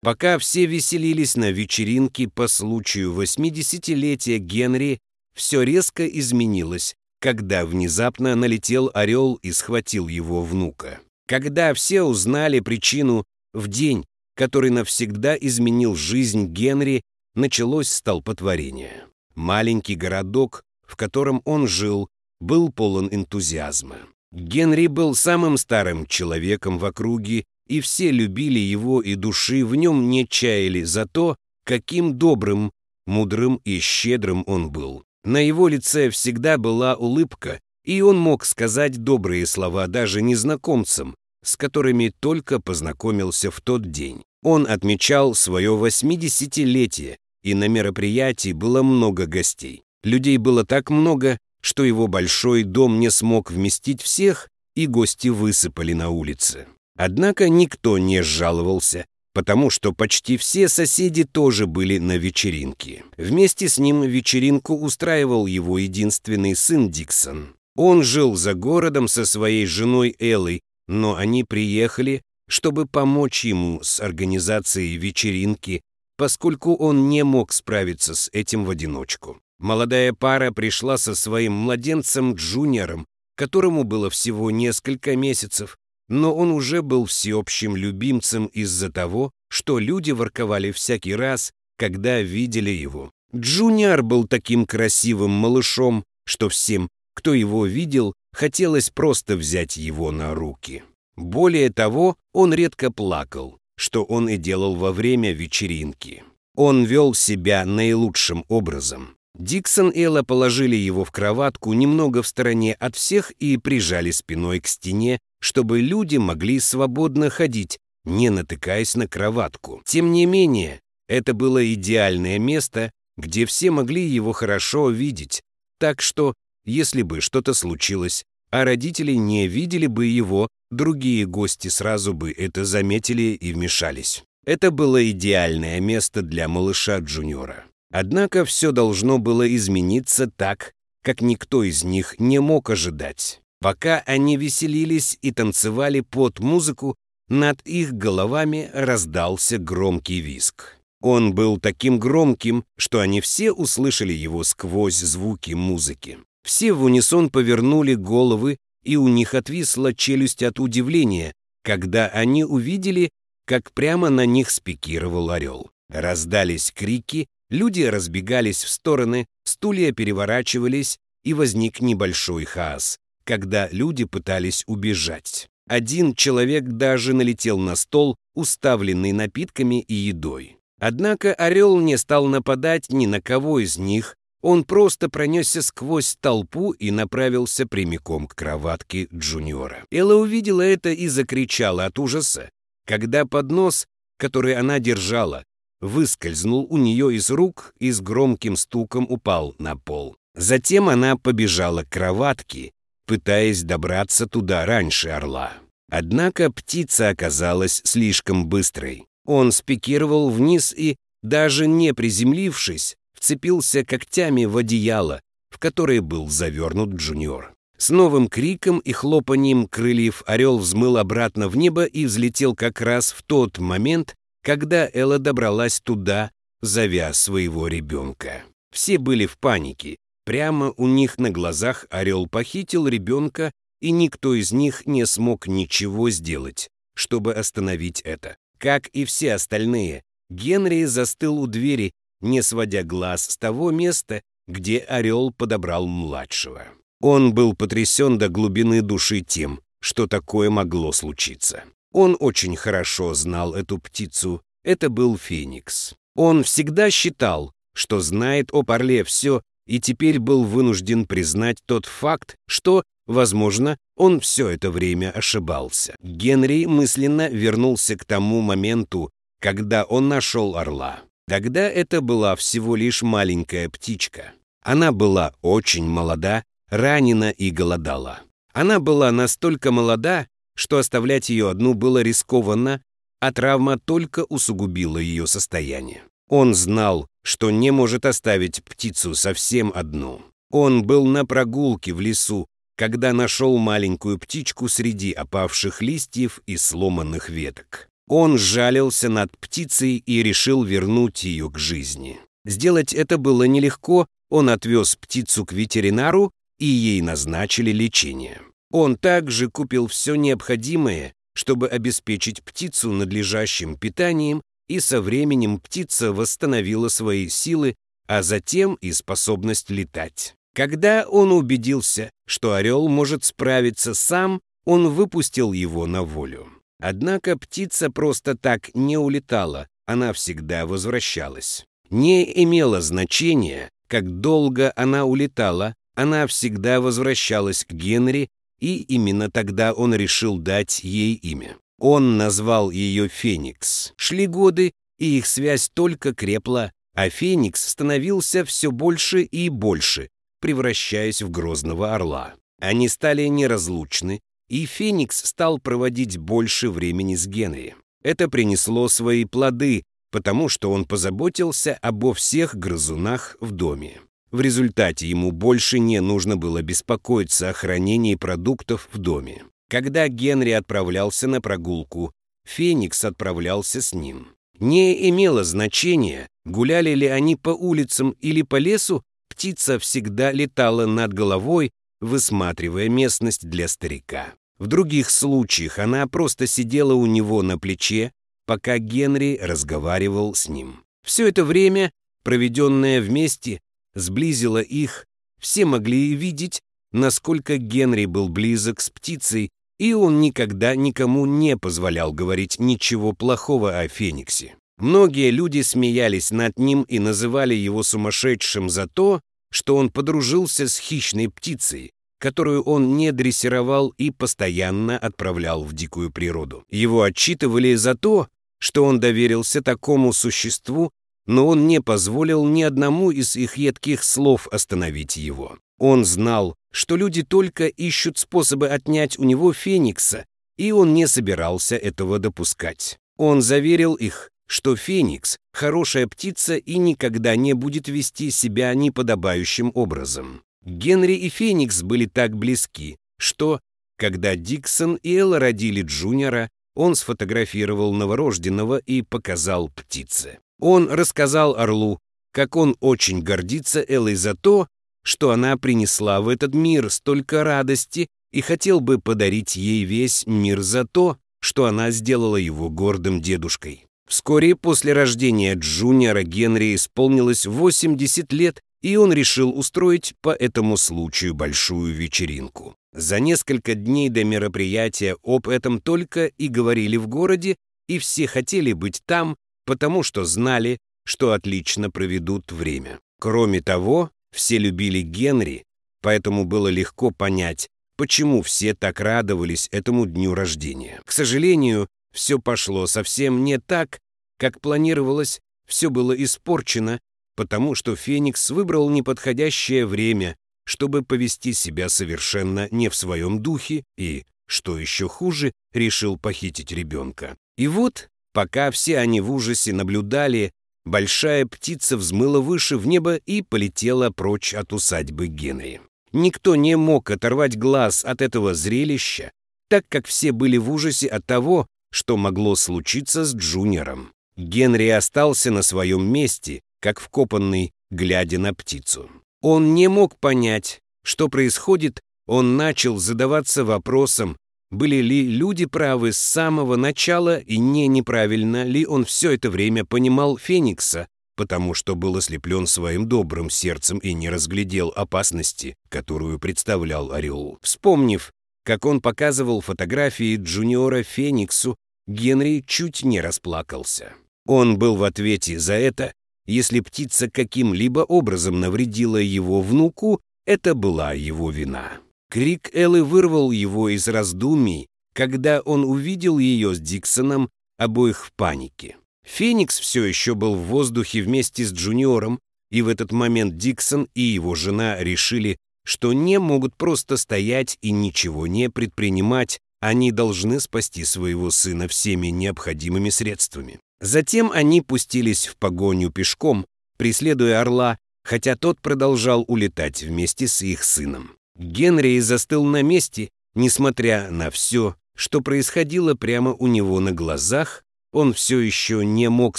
Пока все веселились на вечеринке по случаю 80-летия Генри, все резко изменилось, когда внезапно налетел орел и схватил его внука. Когда все узнали причину в день, который навсегда изменил жизнь Генри, началось столпотворение. Маленький городок, в котором он жил, был полон энтузиазма. Генри был самым старым человеком в округе и все любили его и души в нем не чаяли за то, каким добрым, мудрым и щедрым он был. На его лице всегда была улыбка, и он мог сказать добрые слова даже незнакомцам, с которыми только познакомился в тот день. Он отмечал свое 80-летие, и на мероприятии было много гостей. Людей было так много, что его большой дом не смог вместить всех, и гости высыпали на улице. Однако никто не жаловался, потому что почти все соседи тоже были на вечеринке. Вместе с ним вечеринку устраивал его единственный сын Диксон. Он жил за городом со своей женой Эллой, но они приехали, чтобы помочь ему с организацией вечеринки, поскольку он не мог справиться с этим в одиночку. Молодая пара пришла со своим младенцем Джуниором, которому было всего несколько месяцев, но он уже был всеобщим любимцем из-за того, что люди ворковали всякий раз, когда видели его. Джуниор был таким красивым малышом, что всем, кто его видел, хотелось просто взять его на руки. Более того, он редко плакал, что он и делал во время вечеринки. Он вел себя наилучшим образом. Диксон и Элла положили его в кроватку немного в стороне от всех и прижали спиной к стене, чтобы люди могли свободно ходить, не натыкаясь на кроватку. Тем не менее, это было идеальное место, где все могли его хорошо видеть, так что, если бы что-то случилось, а родители не видели бы его, другие гости сразу бы это заметили и вмешались. Это было идеальное место для малыша-джуниора. Однако все должно было измениться так, как никто из них не мог ожидать. Пока они веселились и танцевали под музыку, над их головами раздался громкий виск. Он был таким громким, что они все услышали его сквозь звуки музыки. Все в унисон повернули головы, и у них отвисла челюсть от удивления, когда они увидели, как прямо на них спикировал орел. Раздались крики, люди разбегались в стороны, стулья переворачивались, и возник небольшой хаос когда люди пытались убежать. Один человек даже налетел на стол, уставленный напитками и едой. Однако орел не стал нападать ни на кого из них, он просто пронесся сквозь толпу и направился прямиком к кроватке Джуниора. Элла увидела это и закричала от ужаса, когда поднос, который она держала, выскользнул у нее из рук и с громким стуком упал на пол. Затем она побежала к кроватке, пытаясь добраться туда раньше орла. Однако птица оказалась слишком быстрой. Он спикировал вниз и, даже не приземлившись, вцепился когтями в одеяло, в которое был завернут Джуниор. С новым криком и хлопанием крыльев орел взмыл обратно в небо и взлетел как раз в тот момент, когда Элла добралась туда, зовя своего ребенка. Все были в панике, Прямо у них на глазах орел похитил ребенка, и никто из них не смог ничего сделать, чтобы остановить это. Как и все остальные, Генри застыл у двери, не сводя глаз с того места, где орел подобрал младшего. Он был потрясен до глубины души тем, что такое могло случиться. Он очень хорошо знал эту птицу. Это был Феникс. Он всегда считал, что знает о орле все, и теперь был вынужден признать тот факт, что, возможно, он все это время ошибался. Генри мысленно вернулся к тому моменту, когда он нашел орла. Тогда это была всего лишь маленькая птичка. Она была очень молода, ранена и голодала. Она была настолько молода, что оставлять ее одну было рискованно, а травма только усугубила ее состояние. Он знал, что не может оставить птицу совсем одну. Он был на прогулке в лесу, когда нашел маленькую птичку среди опавших листьев и сломанных веток. Он жалился над птицей и решил вернуть ее к жизни. Сделать это было нелегко, он отвез птицу к ветеринару, и ей назначили лечение. Он также купил все необходимое, чтобы обеспечить птицу надлежащим питанием и со временем птица восстановила свои силы, а затем и способность летать. Когда он убедился, что орел может справиться сам, он выпустил его на волю. Однако птица просто так не улетала, она всегда возвращалась. Не имело значения, как долго она улетала, она всегда возвращалась к Генри, и именно тогда он решил дать ей имя. Он назвал ее «Феникс». Шли годы, и их связь только крепла, а Феникс становился все больше и больше, превращаясь в грозного орла. Они стали неразлучны, и Феникс стал проводить больше времени с Генри. Это принесло свои плоды, потому что он позаботился обо всех грызунах в доме. В результате ему больше не нужно было беспокоиться о хранении продуктов в доме. Когда Генри отправлялся на прогулку, Феникс отправлялся с ним. Не имело значения, гуляли ли они по улицам или по лесу, птица всегда летала над головой, высматривая местность для старика. В других случаях она просто сидела у него на плече, пока Генри разговаривал с ним. Все это время, проведенное вместе, сблизило их, все могли видеть, насколько Генри был близок с птицей и он никогда никому не позволял говорить ничего плохого о Фениксе. Многие люди смеялись над ним и называли его сумасшедшим за то, что он подружился с хищной птицей, которую он не дрессировал и постоянно отправлял в дикую природу. Его отчитывали за то, что он доверился такому существу, но он не позволил ни одному из их едких слов остановить его. Он знал, что люди только ищут способы отнять у него Феникса, и он не собирался этого допускать. Он заверил их, что Феникс – хорошая птица и никогда не будет вести себя неподобающим образом. Генри и Феникс были так близки, что, когда Диксон и Элла родили Джуниора, он сфотографировал новорожденного и показал птице. Он рассказал Орлу, как он очень гордится Эллой за то, что она принесла в этот мир столько радости и хотел бы подарить ей весь мир за то, что она сделала его гордым дедушкой. Вскоре после рождения Джуниора Генри исполнилось 80 лет, и он решил устроить по этому случаю большую вечеринку. За несколько дней до мероприятия об этом только и говорили в городе, и все хотели быть там, потому что знали, что отлично проведут время. Кроме того, все любили Генри, поэтому было легко понять, почему все так радовались этому дню рождения. К сожалению, все пошло совсем не так, как планировалось, все было испорчено, потому что Феникс выбрал неподходящее время, чтобы повести себя совершенно не в своем духе и, что еще хуже, решил похитить ребенка. И вот, пока все они в ужасе наблюдали, большая птица взмыла выше в небо и полетела прочь от усадьбы Генри. Никто не мог оторвать глаз от этого зрелища, так как все были в ужасе от того, что могло случиться с Джуниором. Генри остался на своем месте, как вкопанный, глядя на птицу. Он не мог понять, что происходит, он начал задаваться вопросом, были ли люди правы с самого начала и не неправильно ли он все это время понимал Феникса, потому что был ослеплен своим добрым сердцем и не разглядел опасности, которую представлял Орел. Вспомнив, как он показывал фотографии Джуниора Фениксу, Генри чуть не расплакался. Он был в ответе за это, если птица каким-либо образом навредила его внуку, это была его вина. Крик Эллы вырвал его из раздумий, когда он увидел ее с Диксоном, обоих в панике. Феникс все еще был в воздухе вместе с Джуниором, и в этот момент Диксон и его жена решили, что не могут просто стоять и ничего не предпринимать, они должны спасти своего сына всеми необходимыми средствами. Затем они пустились в погоню пешком, преследуя орла, хотя тот продолжал улетать вместе с их сыном. Генри застыл на месте, несмотря на все, что происходило прямо у него на глазах, он все еще не мог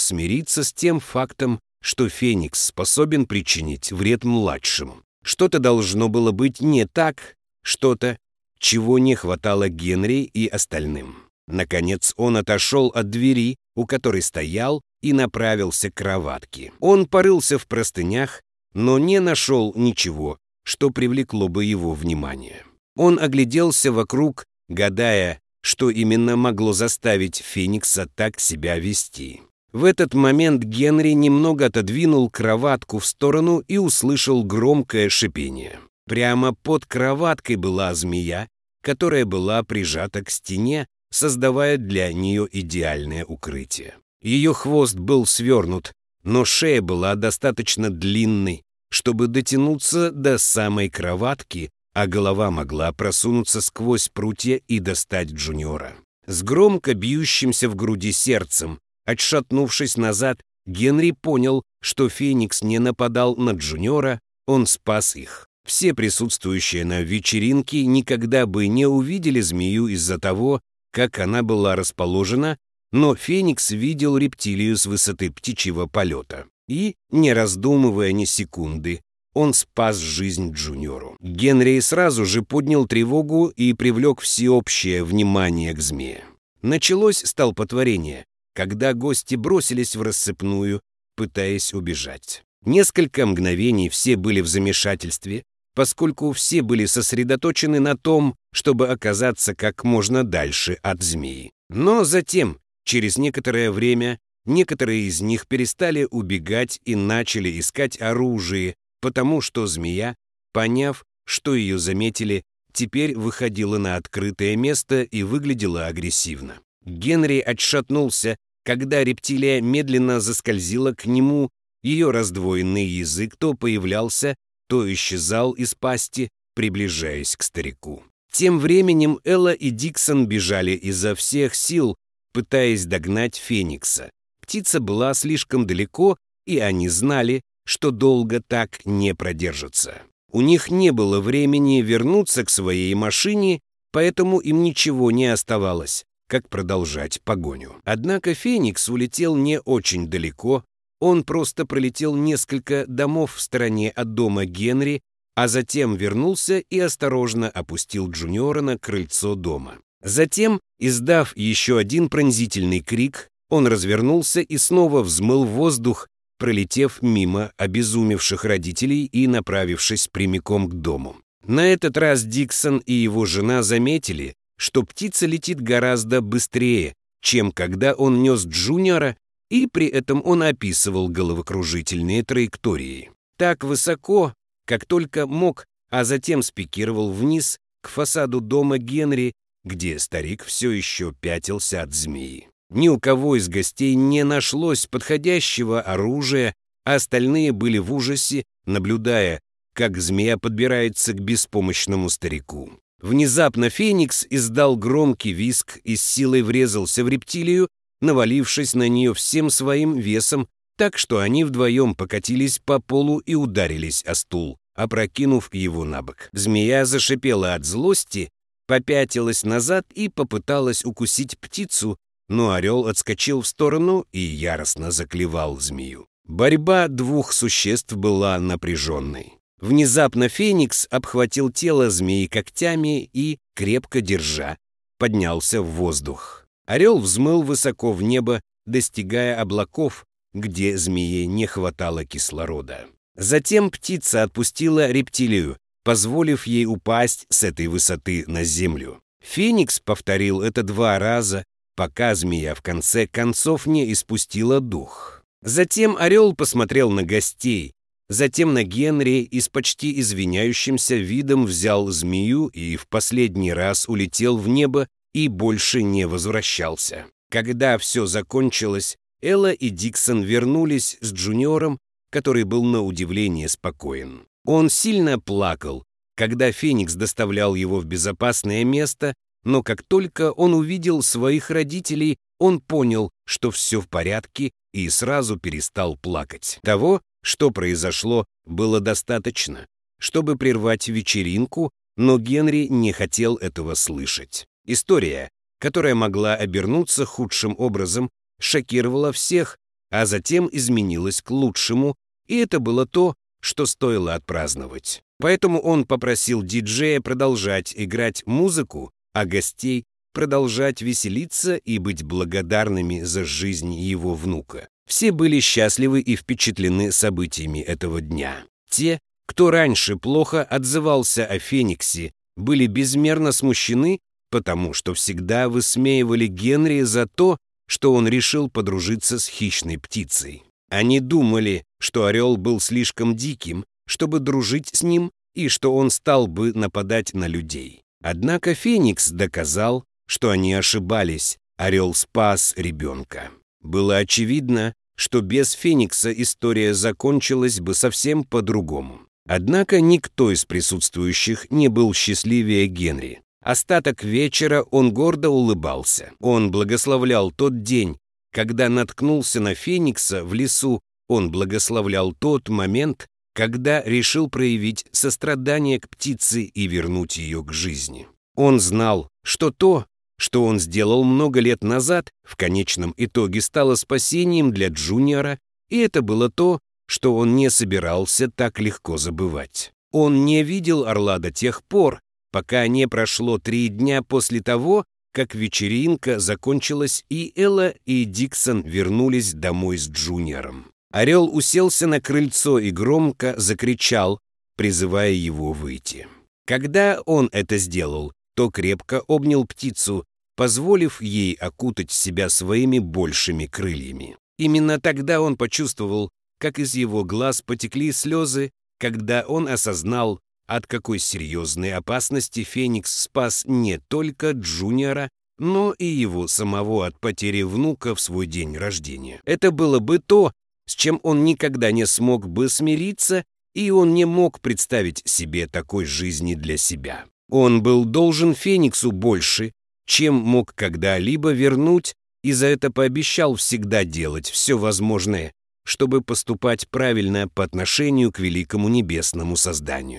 смириться с тем фактом, что Феникс способен причинить вред младшему. Что-то должно было быть не так, что-то, чего не хватало Генри и остальным. Наконец он отошел от двери, у которой стоял, и направился к кроватке. Он порылся в простынях, но не нашел ничего, что привлекло бы его внимание. Он огляделся вокруг, гадая, что именно могло заставить Феникса так себя вести. В этот момент Генри немного отодвинул кроватку в сторону и услышал громкое шипение. Прямо под кроваткой была змея, которая была прижата к стене, создавая для нее идеальное укрытие. Ее хвост был свернут, но шея была достаточно длинной, чтобы дотянуться до самой кроватки, а голова могла просунуться сквозь прутья и достать Джуниора. С громко бьющимся в груди сердцем, отшатнувшись назад, Генри понял, что Феникс не нападал на Джуниора, он спас их. Все присутствующие на вечеринке никогда бы не увидели змею из-за того, как она была расположена, но Феникс видел рептилию с высоты птичьего полета. И, не раздумывая ни секунды, он спас жизнь Джуниору. Генри сразу же поднял тревогу и привлек всеобщее внимание к змее. Началось столпотворение, когда гости бросились в рассыпную, пытаясь убежать. Несколько мгновений все были в замешательстве, поскольку все были сосредоточены на том, чтобы оказаться как можно дальше от змеи. Но затем, через некоторое время, Некоторые из них перестали убегать и начали искать оружие, потому что змея, поняв, что ее заметили, теперь выходила на открытое место и выглядела агрессивно. Генри отшатнулся, когда рептилия медленно заскользила к нему, ее раздвоенный язык то появлялся, то исчезал из пасти, приближаясь к старику. Тем временем Элла и Диксон бежали изо всех сил, пытаясь догнать Феникса птица была слишком далеко, и они знали, что долго так не продержатся. У них не было времени вернуться к своей машине, поэтому им ничего не оставалось, как продолжать погоню. Однако Феникс улетел не очень далеко, он просто пролетел несколько домов в стороне от дома Генри, а затем вернулся и осторожно опустил Джуниора на крыльцо дома. Затем, издав еще один пронзительный крик, он развернулся и снова взмыл воздух, пролетев мимо обезумевших родителей и направившись прямиком к дому. На этот раз Диксон и его жена заметили, что птица летит гораздо быстрее, чем когда он нес Джуниора, и при этом он описывал головокружительные траектории. Так высоко, как только мог, а затем спикировал вниз к фасаду дома Генри, где старик все еще пятился от змеи. Ни у кого из гостей не нашлось подходящего оружия, а остальные были в ужасе, наблюдая, как змея подбирается к беспомощному старику. Внезапно Феникс издал громкий виск и с силой врезался в рептилию, навалившись на нее всем своим весом, так что они вдвоем покатились по полу и ударились о стул, опрокинув его на бок. Змея зашипела от злости, попятилась назад и попыталась укусить птицу, но орел отскочил в сторону и яростно заклевал змею. Борьба двух существ была напряженной. Внезапно Феникс обхватил тело змеи когтями и, крепко держа, поднялся в воздух. Орел взмыл высоко в небо, достигая облаков, где змее не хватало кислорода. Затем птица отпустила рептилию, позволив ей упасть с этой высоты на землю. Феникс повторил это два раза, пока змея в конце концов не испустила дух. Затем орел посмотрел на гостей, затем на Генри и с почти извиняющимся видом взял змею и в последний раз улетел в небо и больше не возвращался. Когда все закончилось, Элла и Диксон вернулись с Джуниором, который был на удивление спокоен. Он сильно плакал, когда Феникс доставлял его в безопасное место но как только он увидел своих родителей, он понял, что все в порядке и сразу перестал плакать. Того, что произошло, было достаточно, чтобы прервать вечеринку, но Генри не хотел этого слышать. История, которая могла обернуться худшим образом, шокировала всех, а затем изменилась к лучшему, и это было то, что стоило отпраздновать. Поэтому он попросил диджея продолжать играть музыку, а гостей продолжать веселиться и быть благодарными за жизнь его внука. Все были счастливы и впечатлены событиями этого дня. Те, кто раньше плохо отзывался о Фениксе, были безмерно смущены, потому что всегда высмеивали Генри за то, что он решил подружиться с хищной птицей. Они думали, что орел был слишком диким, чтобы дружить с ним, и что он стал бы нападать на людей. Однако Феникс доказал, что они ошибались. Орел спас ребенка. Было очевидно, что без Феникса история закончилась бы совсем по-другому. Однако никто из присутствующих не был счастливее Генри. Остаток вечера он гордо улыбался. Он благословлял тот день, когда наткнулся на Феникса в лесу, он благословлял тот момент, когда решил проявить сострадание к птице и вернуть ее к жизни. Он знал, что то, что он сделал много лет назад, в конечном итоге стало спасением для Джуниора, и это было то, что он не собирался так легко забывать. Он не видел орла до тех пор, пока не прошло три дня после того, как вечеринка закончилась, и Элла и Диксон вернулись домой с Джуниором. Орел уселся на крыльцо и громко закричал, призывая его выйти. Когда он это сделал, то крепко обнял птицу, позволив ей окутать себя своими большими крыльями. Именно тогда он почувствовал, как из его глаз потекли слезы, когда он осознал, от какой серьезной опасности Феникс спас не только Джуниора, но и его самого от потери внука в свой день рождения. Это было бы то, с чем он никогда не смог бы смириться, и он не мог представить себе такой жизни для себя. Он был должен Фениксу больше, чем мог когда-либо вернуть, и за это пообещал всегда делать все возможное, чтобы поступать правильно по отношению к великому небесному созданию.